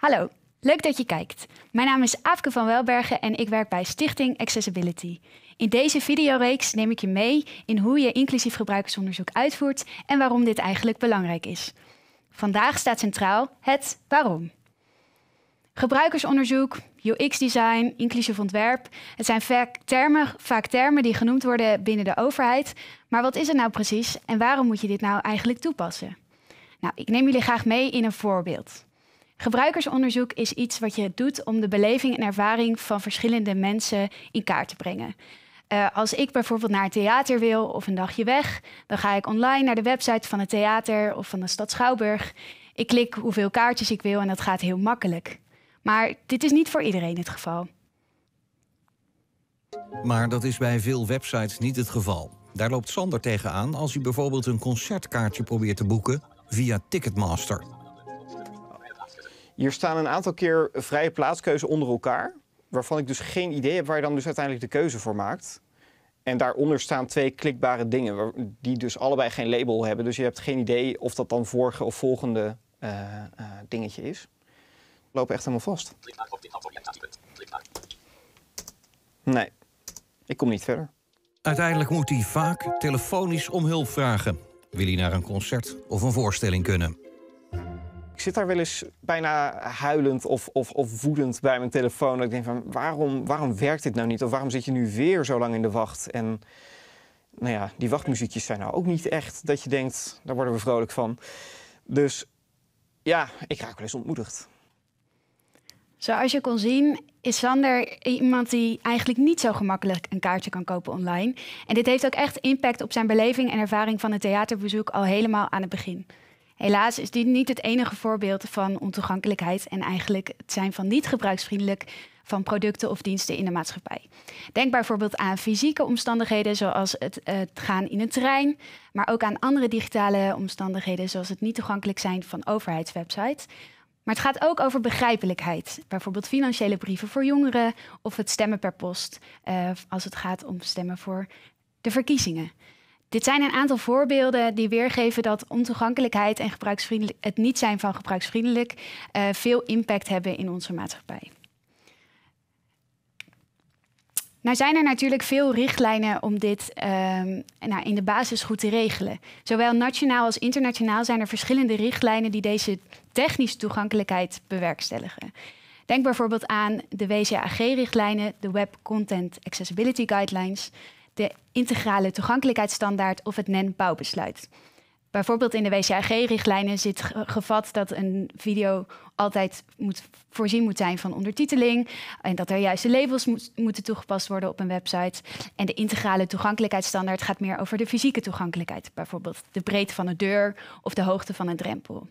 Hallo, leuk dat je kijkt. Mijn naam is Aafke van Welbergen en ik werk bij Stichting Accessibility. In deze videoreeks neem ik je mee in hoe je inclusief gebruikersonderzoek uitvoert en waarom dit eigenlijk belangrijk is. Vandaag staat centraal het waarom. Gebruikersonderzoek, UX-design, inclusief ontwerp. Het zijn vaak termen, vaak termen die genoemd worden binnen de overheid. Maar wat is het nou precies en waarom moet je dit nou eigenlijk toepassen? Nou, ik neem jullie graag mee in een voorbeeld. Gebruikersonderzoek is iets wat je doet om de beleving en ervaring van verschillende mensen in kaart te brengen. Eh, als ik bijvoorbeeld naar het theater wil of een dagje weg, dan ga ik online naar de website van het theater of van de stad Schouwburg. Ik klik hoeveel kaartjes ik wil en dat gaat heel makkelijk. Maar dit is niet voor iedereen het geval. Maar dat is bij veel websites niet het geval. Daar loopt Sander tegenaan als hij bijvoorbeeld een concertkaartje probeert te boeken via Ticketmaster. Hier staan een aantal keer vrije plaatskeuze onder elkaar. Waarvan ik dus geen idee heb waar je dan dus uiteindelijk de keuze voor maakt. En daaronder staan twee klikbare dingen, die dus allebei geen label hebben. Dus je hebt geen idee of dat dan vorige of volgende eh, eh, dingetje is. Loop echt helemaal vast. Nee, ik kom niet verder. Uiteindelijk moet hij vaak telefonisch om hulp vragen. Wil hij naar een concert of een voorstelling kunnen? ik zit daar wel eens bijna huilend of, of, of woedend bij mijn telefoon. Dat ik denk van waarom, waarom werkt dit nou niet? Of waarom zit je nu weer zo lang in de wacht? En nou ja, die wachtmuziekjes zijn nou ook niet echt dat je denkt, daar worden we vrolijk van. Dus ja, ik raak wel eens ontmoedigd. Zoals je kon zien, is Sander iemand die eigenlijk niet zo gemakkelijk een kaartje kan kopen online. En dit heeft ook echt impact op zijn beleving en ervaring van het theaterbezoek al helemaal aan het begin. Helaas is dit niet het enige voorbeeld van ontoegankelijkheid en eigenlijk het zijn van niet gebruiksvriendelijk van producten of diensten in de maatschappij. Denk bijvoorbeeld aan fysieke omstandigheden zoals het, gaan in een trein, maar ook aan andere digitale omstandigheden zoals het niet toegankelijk zijn van overheidswebsites. Maar het gaat ook over begrijpelijkheid. Bijvoorbeeld financiële brieven voor jongeren of het stemmen per post. Eh, als het gaat om stemmen voor de verkiezingen. Dit zijn een aantal voorbeelden die weergeven dat ontoegankelijkheid en het niet zijn van gebruiksvriendelijk eh, veel impact hebben in onze maatschappij. Nou zijn er natuurlijk veel richtlijnen om dit ehm, nou, in de basis goed te regelen. Zowel nationaal als internationaal zijn er verschillende richtlijnen die deze technische toegankelijkheid bewerkstelligen. Denk bijvoorbeeld aan de WCAG-richtlijnen, de Web Content Accessibility Guidelines, de integrale toegankelijkheidsstandaard of het NEN-bouwbesluit. Bijvoorbeeld in de WCAG-richtlijnen zit gevat dat een video altijd moet, voorzien moet zijn van ondertiteling. En dat er juiste labels moeten toegepast worden op een website. En de integrale toegankelijkheidsstandaard gaat meer over de fysieke toegankelijkheid. Bijvoorbeeld de breedte van een de deur of de hoogte van een drempel.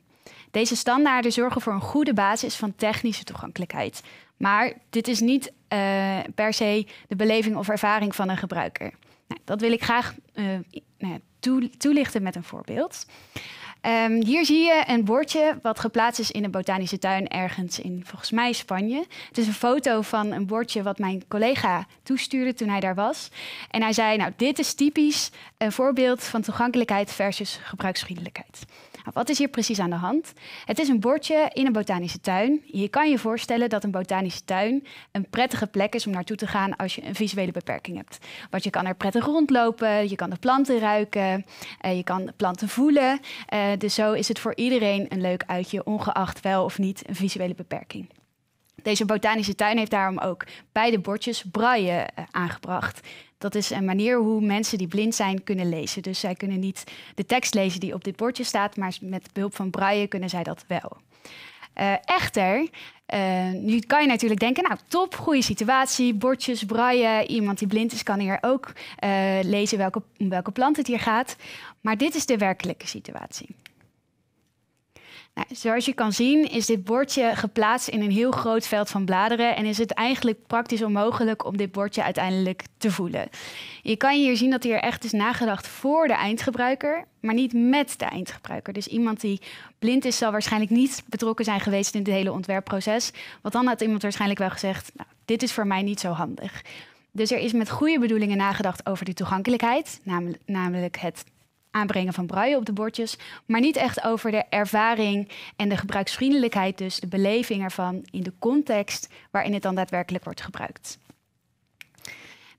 Deze standaarden zorgen voor een goede basis van technische toegankelijkheid. Maar dit is niet eh, per se de beleving of ervaring van een gebruiker. Nou, dat wil ik graag eh, nou toelichten met een voorbeeld. Ehm, hier zie je een bordje wat geplaatst is in een botanische tuin ergens in, volgens mij, Spanje. Het is een foto van een bordje wat mijn collega toestuurde toen hij daar was. En hij zei, nou, dit is typisch een voorbeeld van toegankelijkheid versus gebruiksvriendelijkheid. Nou, wat is hier precies aan de hand? Het is een bordje in een botanische tuin. Je kan je voorstellen dat een botanische tuin een prettige plek is om naartoe te gaan als je een visuele beperking hebt. Want je kan er prettig rondlopen, je kan de planten ruiken, eh, je kan de planten voelen. Eh, dus zo is het voor iedereen een leuk uitje, ongeacht wel of niet een visuele beperking. Deze botanische tuin heeft daarom ook beide bordjes braille eh, aangebracht. Dat is een manier hoe mensen die blind zijn kunnen lezen. Dus zij kunnen niet de tekst lezen die op dit bordje staat, maar met behulp van braille kunnen zij dat wel. Eh, echter, eh, nu kan je natuurlijk denken, nou top, goede situatie, bordjes, braille, iemand die blind is kan hier ook lezen welke, om welke plant het hier gaat. Maar dit is de werkelijke situatie. Nou, zoals je kan zien is dit bordje geplaatst in een heel groot veld van bladeren en is het eigenlijk praktisch onmogelijk om dit bordje uiteindelijk te voelen. Je kan hier zien dat hier echt is nagedacht voor de eindgebruiker, maar niet met de eindgebruiker. Dus iemand die blind is zal waarschijnlijk niet betrokken zijn geweest in het hele ontwerpproces, want dan had iemand waarschijnlijk wel gezegd, nou, dit is voor mij niet zo handig. Dus er is met goede bedoelingen nagedacht over de toegankelijkheid, namelijk, namelijk het aanbrengen van braille op de bordjes, maar niet echt over de ervaring en de gebruiksvriendelijkheid, dus de beleving ervan in de context waarin het dan daadwerkelijk wordt gebruikt.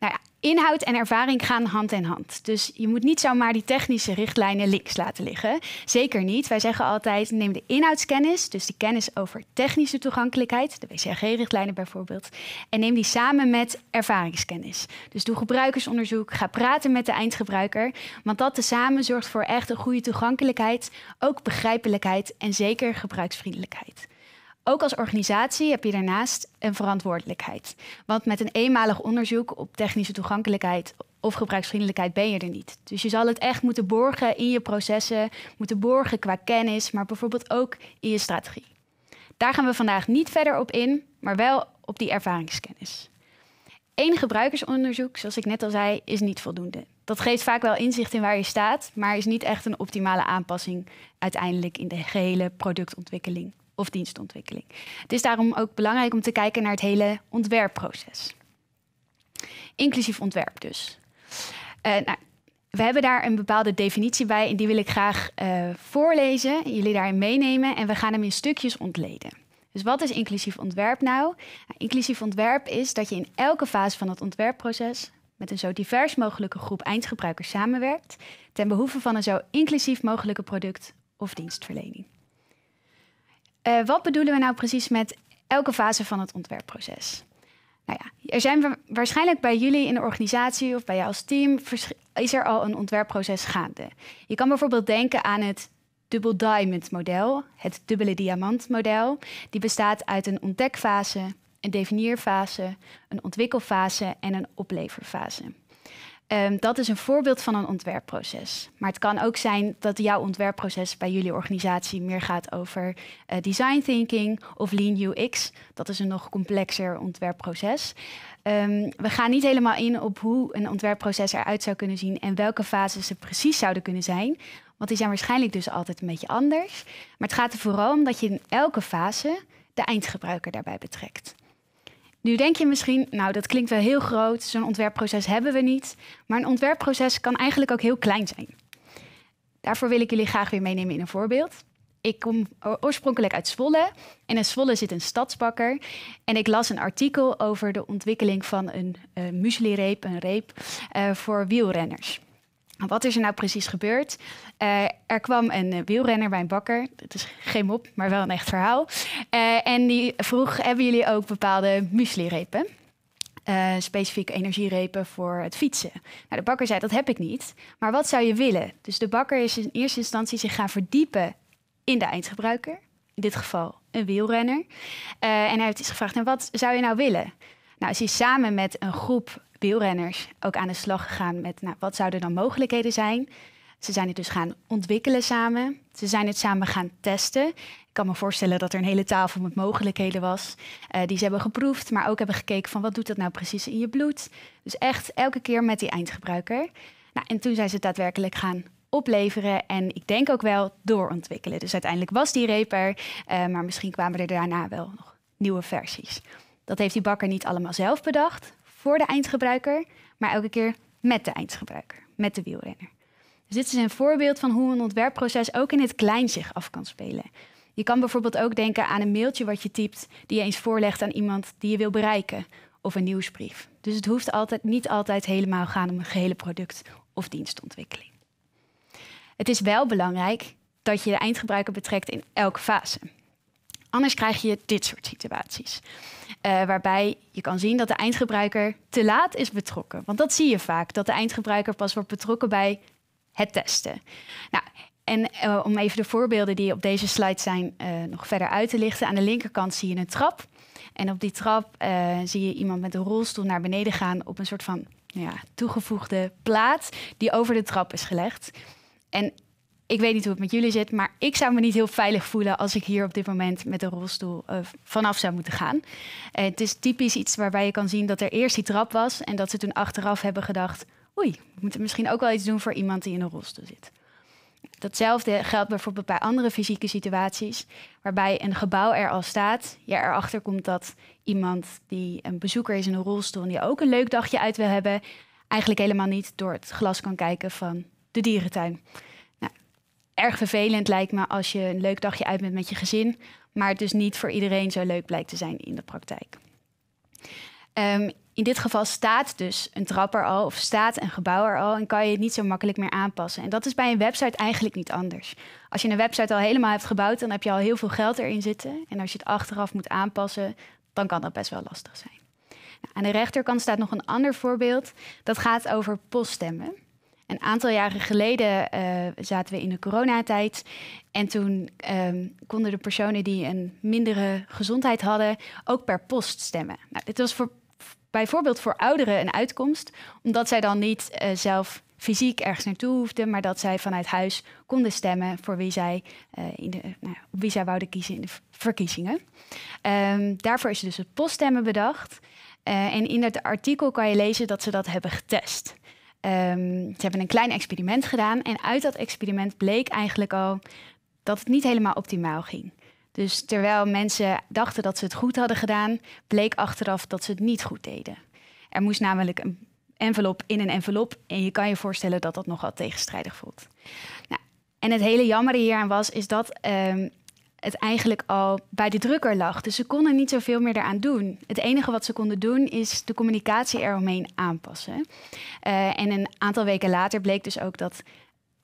Nou ja, inhoud en ervaring gaan hand in hand. Dus je moet niet zomaar die technische richtlijnen links laten liggen. Zeker niet. Wij zeggen altijd: neem de inhoudskennis, dus de kennis over technische toegankelijkheid, de WCAG-richtlijnen bijvoorbeeld, en neem die samen met ervaringskennis. Dus doe gebruikersonderzoek, ga praten met de eindgebruiker, want dat tezamen zorgt voor echt een goede toegankelijkheid, ook begrijpelijkheid en zeker gebruiksvriendelijkheid. Ook als organisatie heb je daarnaast een verantwoordelijkheid. Want met een eenmalig onderzoek op technische toegankelijkheid of gebruiksvriendelijkheid ben je er niet. Dus je zal het echt moeten borgen in je processen, moeten borgen qua kennis, maar bijvoorbeeld ook in je strategie. Daar gaan we vandaag niet verder op in, maar wel op die ervaringskennis. Eén gebruikersonderzoek, zoals ik net al zei, is niet voldoende. Dat geeft vaak wel inzicht in waar je staat, maar is niet echt een optimale aanpassing uiteindelijk in de gehele productontwikkeling of dienstontwikkeling. Het is daarom ook belangrijk om te kijken naar het hele ontwerpproces. Inclusief ontwerp dus. Eh, nou, we hebben daar een bepaalde definitie bij en die wil ik graag uh, voorlezen, jullie daarin meenemen en we gaan hem in stukjes ontleden. Dus wat is inclusief ontwerp nou? nou? Inclusief ontwerp is dat je in elke fase van het ontwerpproces met een zo divers mogelijke groep eindgebruikers samenwerkt ten behoeve van een zo inclusief mogelijke product of dienstverlening. Eh, wat bedoelen we nou precies met elke fase van het ontwerpproces? Nou ja, er zijn waarschijnlijk bij jullie in de organisatie of bij jou als team is er al een ontwerpproces gaande. Je kan bijvoorbeeld denken aan het Double Diamond model, het dubbele diamant model. Die bestaat uit een ontdekfase, een definierfase, een ontwikkelfase en een opleverfase. Ehm, dat is een voorbeeld van een ontwerpproces. Maar het kan ook zijn dat jouw ontwerpproces bij jullie organisatie meer gaat over eh, design thinking of lean UX. Dat is een nog complexer ontwerpproces. Ehm, we gaan niet helemaal in op hoe een ontwerpproces eruit zou kunnen zien en welke fases ze precies zouden kunnen zijn. Want die zijn waarschijnlijk dus altijd een beetje anders. Maar het gaat er vooral om dat je in elke fase de eindgebruiker daarbij betrekt. Nu denk je misschien, nou dat klinkt wel heel groot, zo'n ontwerpproces hebben we niet. Maar een ontwerpproces kan eigenlijk ook heel klein zijn. Daarvoor wil ik jullie graag weer meenemen in een voorbeeld. Ik kom oorspronkelijk uit Zwolle en in Zwolle zit een stadsbakker. En ik las een artikel over de ontwikkeling van een uh, eh, reep een reep eh, voor wielrenners. Wat is er nou precies gebeurd? Eh, er kwam een eh, wielrenner bij een bakker. Het is geen mop, maar wel een echt verhaal. Eh, en die vroeg, hebben jullie ook bepaalde mueslirepen? specifiek energierepen voor het fietsen. Nou, de bakker zei, dat heb ik niet. Maar wat zou je willen? Dus de bakker is in eerste instantie zich gaan verdiepen in de eindgebruiker. In dit geval een wielrenner. en hij heeft iets gevraagd, en wat zou je nou willen? Nou, is samen met een groep wielrenners ook aan de slag gegaan met nou, wat zouden dan mogelijkheden zijn. Ze zijn het dus gaan ontwikkelen samen. Ze zijn het samen gaan testen. Ik kan me voorstellen dat er een hele tafel met mogelijkheden was. Eh, die ze hebben geproefd, maar ook hebben gekeken van wat doet dat nou precies in je bloed. Dus echt elke keer met die eindgebruiker. Nou, en toen zijn ze het daadwerkelijk gaan opleveren en ik denk ook wel doorontwikkelen. Dus uiteindelijk was die reper, eh, maar misschien kwamen er daarna wel nog nieuwe versies. Dat heeft die bakker niet allemaal zelf bedacht, voor de eindgebruiker, maar elke keer met de eindgebruiker, met de wielrenner. Dus dit is een voorbeeld van hoe een ontwerpproces ook in het klein zich af kan spelen. Je kan bijvoorbeeld ook denken aan een mailtje wat je typt, die je eens voorlegt aan iemand die je wil bereiken, of een nieuwsbrief. Dus het hoeft altijd, niet altijd helemaal gaan om een gehele product of dienstontwikkeling. Het is wel belangrijk dat je de eindgebruiker betrekt in elke fase. Anders krijg je dit soort situaties. Eh, waarbij je kan zien dat de eindgebruiker te laat is betrokken. Want dat zie je vaak, dat de eindgebruiker pas wordt betrokken bij het testen. Nou, en eh, om even de voorbeelden die op deze slide zijn eh, nog verder uit te lichten. Aan de linkerkant zie je een trap. En op die trap zie je iemand met een rolstoel naar beneden gaan op een soort van ja, toegevoegde plaat die over de trap is gelegd. En ik weet niet hoe het met jullie zit, maar ik zou me niet heel veilig voelen als ik hier op dit moment met een rolstoel eh, vanaf zou moeten gaan. Eh, het is typisch iets waarbij je kan zien dat er eerst die trap was en dat ze toen achteraf hebben gedacht: oei, we moeten misschien ook wel iets doen voor iemand die in een rolstoel zit. Datzelfde geldt bijvoorbeeld bij andere fysieke situaties, waarbij een gebouw er al staat, je erachter komt dat iemand die een bezoeker is in een rolstoel en die ook een leuk dagje uit wil hebben, eigenlijk helemaal niet door het glas kan kijken van de dierentuin erg vervelend lijkt me als je een leuk dagje uit bent met je gezin, maar het dus niet voor iedereen zo leuk blijkt te zijn in de praktijk. Ehm, in dit geval staat dus een trap er al of staat een gebouw er al en kan je het niet zo makkelijk meer aanpassen. En dat is bij een website eigenlijk niet anders. Als je een website al helemaal hebt gebouwd, dan heb je al heel veel geld erin zitten. En als je het achteraf moet aanpassen, dan kan dat best wel lastig zijn. Nou, aan de rechterkant staat nog een ander voorbeeld. Dat gaat over poststemmen. Een aantal jaren geleden eh, zaten we in de coronatijd. En toen ehm, konden de personen die een mindere gezondheid hadden ook per post stemmen. Nou, dit was voor, bijvoorbeeld voor ouderen een uitkomst, omdat zij dan niet eh, zelf fysiek ergens naartoe hoefden, maar dat zij vanuit huis konden stemmen voor wie zij, eh, in de, nou, wie zij wouden kiezen in de verkiezingen. Ehm, daarvoor is dus het poststemmen bedacht. en in het artikel kan je lezen dat ze dat hebben getest. Ehm, ze hebben een klein experiment gedaan en uit dat experiment bleek eigenlijk al dat het niet helemaal optimaal ging. Dus terwijl mensen dachten dat ze het goed hadden gedaan, bleek achteraf dat ze het niet goed deden. Er moest namelijk een envelop in een envelop en je kan je voorstellen dat dat nogal tegenstrijdig voelt. Nou, en het hele jammer hieraan was, is dat ehm, het eigenlijk al bij de drukker lag. Dus ze konden niet zoveel meer eraan doen. Het enige wat ze konden doen is de communicatie eromheen aanpassen. Eh, en een aantal weken later bleek dus ook dat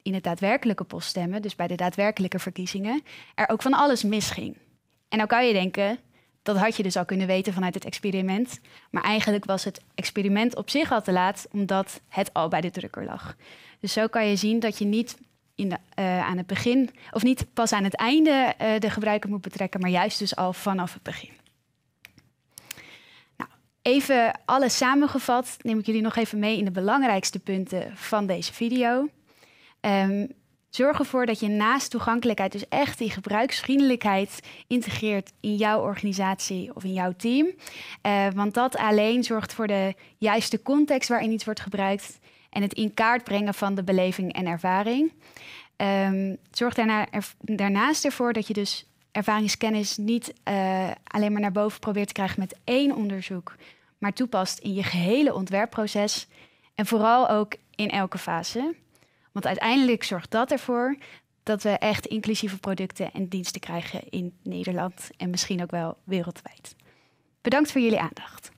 in het daadwerkelijke poststemmen, dus bij de daadwerkelijke verkiezingen, er ook van alles misging. En nou kan je denken, dat had je dus al kunnen weten vanuit het experiment. Maar eigenlijk was het experiment op zich al te laat, omdat het al bij de drukker lag. Dus zo kan je zien dat je niet in de, eh, aan het begin, of niet pas aan het einde eh, de gebruiker moet betrekken, maar juist dus al vanaf het begin. Nou, even alles samengevat, neem ik jullie nog even mee in de belangrijkste punten van deze video. Ehm, zorg ervoor dat je naast toegankelijkheid dus echt die gebruiksvriendelijkheid integreert in jouw organisatie of in jouw team. Eh, want dat alleen zorgt voor de juiste context waarin iets wordt gebruikt en het in kaart brengen van de beleving en ervaring. Um, ehm, zorg daarna, daarnaast ervoor dat je dus ervaringskennis niet eh, alleen maar naar boven probeert te krijgen met één onderzoek, maar toepast in je gehele ontwerpproces en vooral ook in elke fase. Want uiteindelijk zorgt dat ervoor dat we echt inclusieve producten en diensten krijgen in Nederland en misschien ook wel wereldwijd. Bedankt voor jullie aandacht.